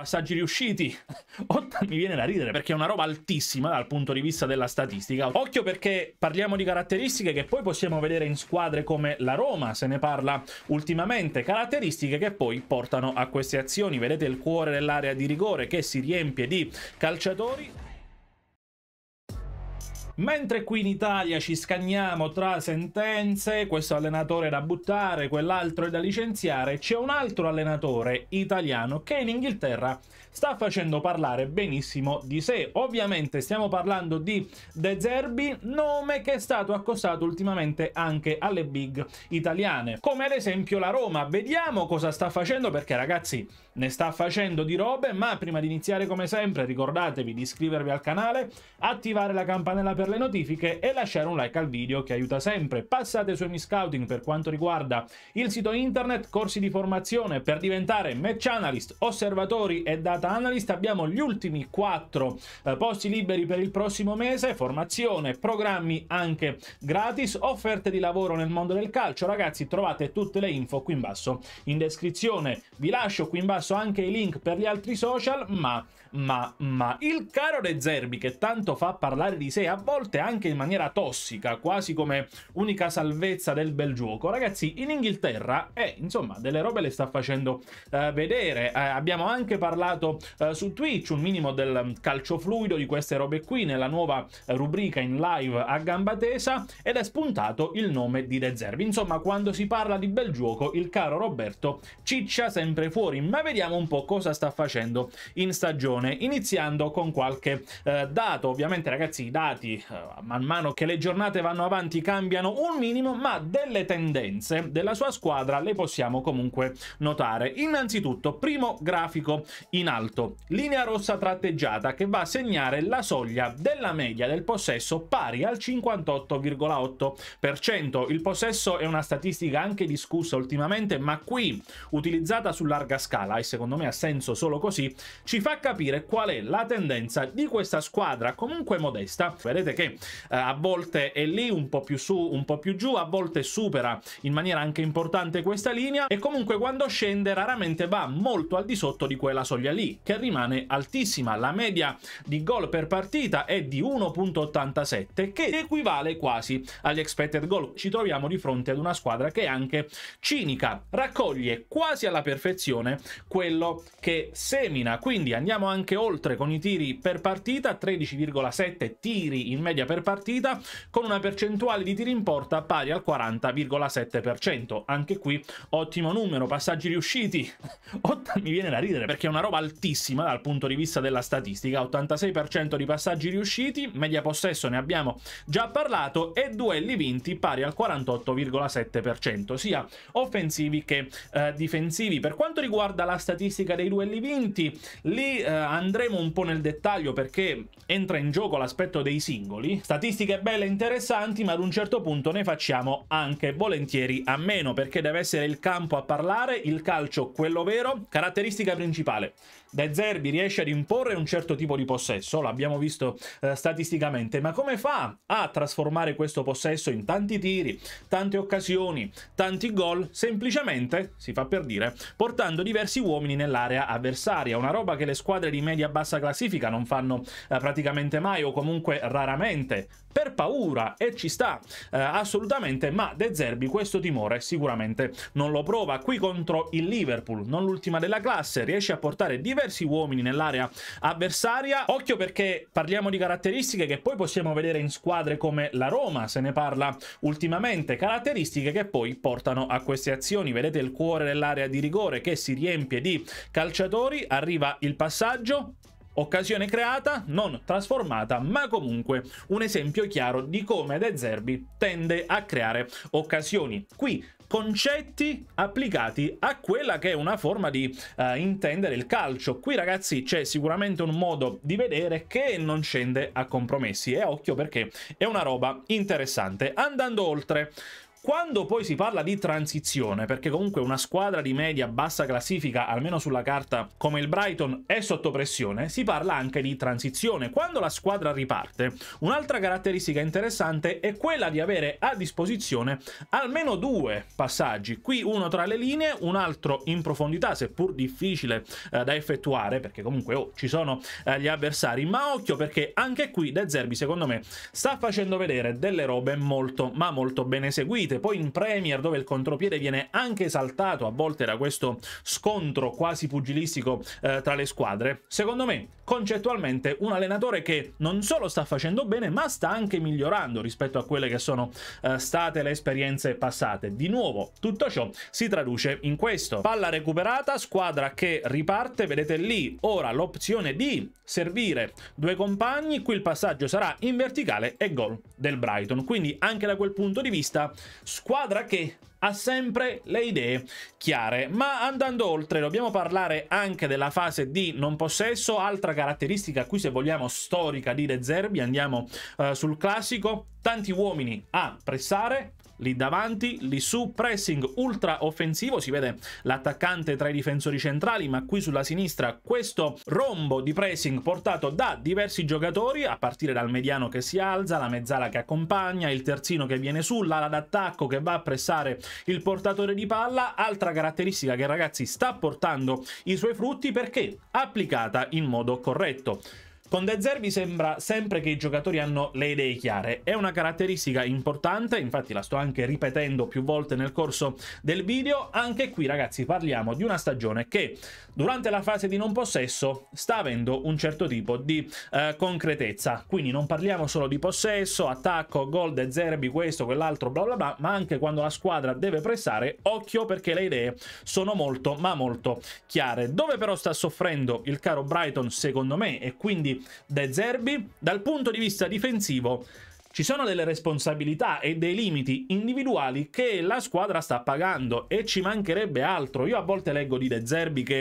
Passaggi riusciti. mi viene da ridere perché è una roba altissima dal punto di vista della statistica. Occhio perché parliamo di caratteristiche che poi possiamo vedere in squadre come la Roma, se ne parla ultimamente. Caratteristiche che poi portano a queste azioni. Vedete il cuore dell'area di rigore che si riempie di calciatori. Mentre qui in Italia ci scagniamo tra sentenze, questo allenatore è da buttare, quell'altro è da licenziare, c'è un altro allenatore italiano che in Inghilterra sta facendo parlare benissimo di sé. Ovviamente stiamo parlando di De Zerbi, nome che è stato accostato ultimamente anche alle big italiane, come ad esempio la Roma. Vediamo cosa sta facendo perché ragazzi ne sta facendo di robe, ma prima di iniziare come sempre ricordatevi di iscrivervi al canale, attivare la campanella per le notifiche e lasciare un like al video che aiuta sempre. Passate su Scouting per quanto riguarda il sito internet, corsi di formazione per diventare match analyst, osservatori e data data analyst abbiamo gli ultimi 4 eh, posti liberi per il prossimo mese, formazione, programmi anche gratis, offerte di lavoro nel mondo del calcio. Ragazzi trovate tutte le info qui in basso in descrizione. Vi lascio qui in basso anche i link per gli altri social, ma, ma, ma il caro De Zerbi che tanto fa parlare di sé a volte anche in maniera tossica, quasi come unica salvezza del bel gioco. Ragazzi in Inghilterra, eh, insomma, delle robe le sta facendo eh, vedere. Eh, abbiamo anche parlato eh, su Twitch, un minimo del mm, calcio fluido di queste robe qui nella nuova eh, rubrica in live a gamba tesa ed è spuntato il nome di De Zerbi. Insomma, quando si parla di bel gioco, il caro Roberto ciccia sempre fuori, ma vediamo un po' cosa sta facendo in stagione, iniziando con qualche eh, dato. Ovviamente ragazzi, i dati eh, man mano che le giornate vanno avanti cambiano un minimo, ma delle tendenze della sua squadra le possiamo comunque notare. Innanzitutto, primo grafico in alto alto. Linea rossa tratteggiata che va a segnare la soglia della media del possesso pari al 58,8%. Il possesso è una statistica anche discussa ultimamente, ma qui utilizzata su larga scala e secondo me ha senso solo così, ci fa capire qual è la tendenza di questa squadra comunque modesta. Vedete che eh, a volte è lì un po' più su, un po' più giù, a volte supera in maniera anche importante questa linea e comunque quando scende raramente va molto al di sotto di quella soglia lì che rimane altissima. La media di gol per partita è di 1.87 che equivale quasi agli expected goal. Ci troviamo di fronte ad una squadra che è anche cinica, raccoglie quasi alla perfezione quello che semina. Quindi andiamo anche oltre con i tiri per partita, 13,7 tiri in media per partita con una percentuale di tiri in porta pari al 40,7%. Anche qui ottimo numero, passaggi riusciti. mi viene da ridere perché è una roba altissima altissima dal punto di vista della statistica, 86% di passaggi riusciti, media possesso ne abbiamo già parlato e duelli vinti pari al 48,7%, sia offensivi che eh, difensivi. Per quanto riguarda la statistica dei duelli vinti, lì eh, andremo un po' nel dettaglio perché entra in gioco l'aspetto dei singoli, statistiche belle e interessanti, ma ad un certo punto ne facciamo anche volentieri a meno perché deve essere il campo a parlare, il calcio quello vero, caratteristica principale. De Zerbi riesce ad imporre un certo tipo di possesso, l'abbiamo visto eh, statisticamente, ma come fa a trasformare questo possesso in tanti tiri, tante occasioni, tanti gol? Semplicemente, si fa per dire, portando diversi uomini nell'area avversaria, una roba che le squadre di media-bassa classifica non fanno eh, praticamente mai o comunque raramente, per paura e ci sta eh, assolutamente, ma De Zerbi questo timore sicuramente non lo prova. Qui contro il Liverpool, non l'ultima della classe, riesce a portare diversi diversi uomini nell'area avversaria. Occhio perché parliamo di caratteristiche che poi possiamo vedere in squadre come la Roma, se ne parla ultimamente, caratteristiche che poi portano a queste azioni. Vedete il cuore dell'area di rigore che si riempie di calciatori, arriva il passaggio, Occasione creata, non trasformata, ma comunque un esempio chiaro di come De Zerbi tende a creare occasioni. Qui concetti applicati a quella che è una forma di uh, intendere il calcio. Qui ragazzi c'è sicuramente un modo di vedere che non scende a compromessi e occhio perché è una roba interessante. Andando oltre, quando poi si parla di transizione, perché comunque una squadra di media bassa classifica, almeno sulla carta, come il Brighton, è sotto pressione, si parla anche di transizione. Quando la squadra riparte, un'altra caratteristica interessante è quella di avere a disposizione almeno due passaggi, qui uno tra le linee, un altro in profondità, seppur difficile eh, da effettuare, perché comunque oh, ci sono eh, gli avversari, ma occhio perché anche qui De Zerbi secondo me sta facendo vedere delle robe molto ma molto ben eseguite partite, poi in Premier dove il contropiede viene anche esaltato a volte da questo scontro quasi pugilistico eh, tra le squadre. Secondo me, concettualmente, un allenatore che non solo sta facendo bene, ma sta anche migliorando rispetto a quelle che sono eh, state le esperienze passate. Di nuovo, tutto ciò si traduce in questo. Palla recuperata, squadra che riparte, vedete lì ora l'opzione di servire due compagni, qui il passaggio sarà in verticale e gol del Brighton. Quindi anche da quel punto di vista, squadra che ha sempre le idee chiare. Ma andando oltre, dobbiamo parlare anche della fase di non possesso, altra caratteristica qui se vogliamo storica di De Zerbi, andiamo eh, sul classico, tanti uomini a pressare, lì davanti, lì su, pressing ultra offensivo, si vede l'attaccante tra i difensori centrali, ma qui sulla sinistra questo rombo di pressing portato da diversi giocatori, a partire dal mediano che si alza, la mezzala che accompagna, il terzino che viene su, l'ala d'attacco che va a pressare il portatore di palla, altra caratteristica che ragazzi sta portando i suoi frutti perché applicata in modo corretto. Con De Zerbi sembra sempre che i giocatori hanno le idee chiare, è una caratteristica importante, infatti la sto anche ripetendo più volte nel corso del video, anche qui ragazzi parliamo di una stagione che durante la fase di non possesso sta avendo un certo tipo di eh, concretezza, quindi non parliamo solo di possesso, attacco, gol, De Zerbi, questo, quell'altro, bla bla bla, ma anche quando la squadra deve pressare, occhio perché le idee sono molto ma molto chiare. Dove però sta soffrendo il caro Brighton secondo me e quindi di De Zerbi. Dal punto di vista difensivo ci sono delle responsabilità e dei limiti individuali che la squadra sta pagando e ci mancherebbe altro. Io a volte leggo di De Zerbi che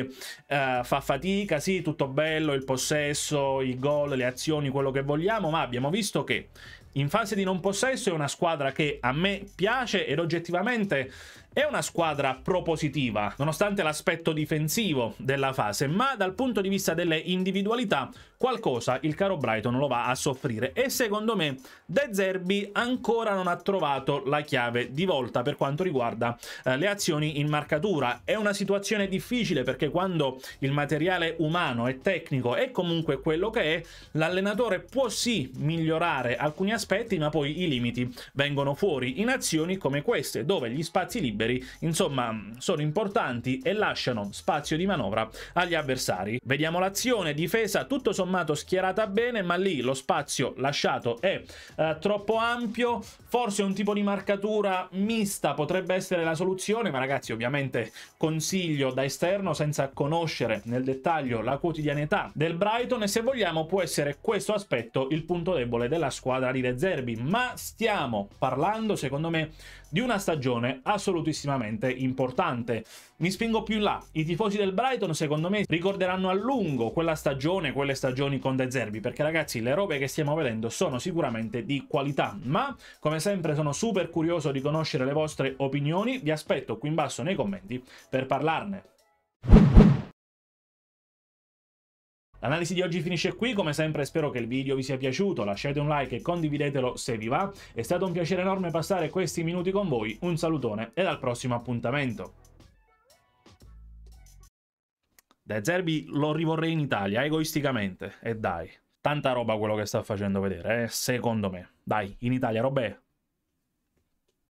eh, fa fatica, sì, tutto bello, il possesso, i gol, le azioni, quello che vogliamo, ma abbiamo visto che in fase di non possesso è una squadra che a me piace ed oggettivamente è una squadra propositiva, nonostante l'aspetto difensivo della fase, ma dal punto di vista delle individualità qualcosa il caro Brighton lo va a soffrire e secondo me De Zerbi ancora non ha trovato la chiave di volta per quanto riguarda eh, le azioni in marcatura. È una situazione difficile perché quando il materiale umano e tecnico è comunque quello che è, l'allenatore può sì migliorare alcuni aspetti aspetti ma poi i limiti vengono fuori in azioni come queste dove gli spazi liberi insomma sono importanti e lasciano spazio di manovra agli avversari. Vediamo l'azione, difesa tutto sommato schierata bene ma lì lo spazio lasciato è eh, troppo ampio, forse un tipo di marcatura mista potrebbe essere la soluzione ma ragazzi ovviamente consiglio da esterno senza conoscere nel dettaglio la quotidianità del Brighton e se vogliamo può essere questo aspetto il punto debole della squadra di De De Zerbi, ma stiamo parlando, secondo me, di una stagione assolutissimamente importante. Mi spingo più in là, i tifosi del Brighton secondo me ricorderanno a lungo quella stagione, quelle stagioni con De Zerbi, perché ragazzi le robe che stiamo vedendo sono sicuramente di qualità, ma come sempre sono super curioso di conoscere le vostre opinioni, vi aspetto qui in basso nei commenti per parlarne. L'analisi di oggi finisce qui, come sempre spero che il video vi sia piaciuto, lasciate un like e condividetelo se vi va, è stato un piacere enorme passare questi minuti con voi, un salutone e al prossimo appuntamento. Da Zerbi lo rivorrei in Italia, egoisticamente, e dai, tanta roba quello che sta facendo vedere, eh, secondo me. Dai, in Italia, Robè,